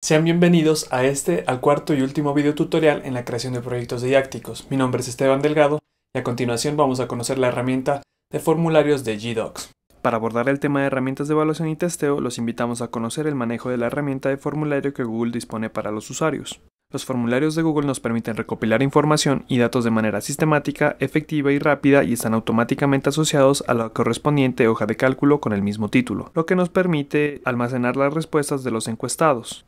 Sean bienvenidos a este, al cuarto y último video tutorial en la creación de proyectos didácticos. Mi nombre es Esteban Delgado y a continuación vamos a conocer la herramienta de formularios de GDocs. Para abordar el tema de herramientas de evaluación y testeo, los invitamos a conocer el manejo de la herramienta de formulario que Google dispone para los usuarios. Los formularios de Google nos permiten recopilar información y datos de manera sistemática, efectiva y rápida y están automáticamente asociados a la correspondiente hoja de cálculo con el mismo título, lo que nos permite almacenar las respuestas de los encuestados.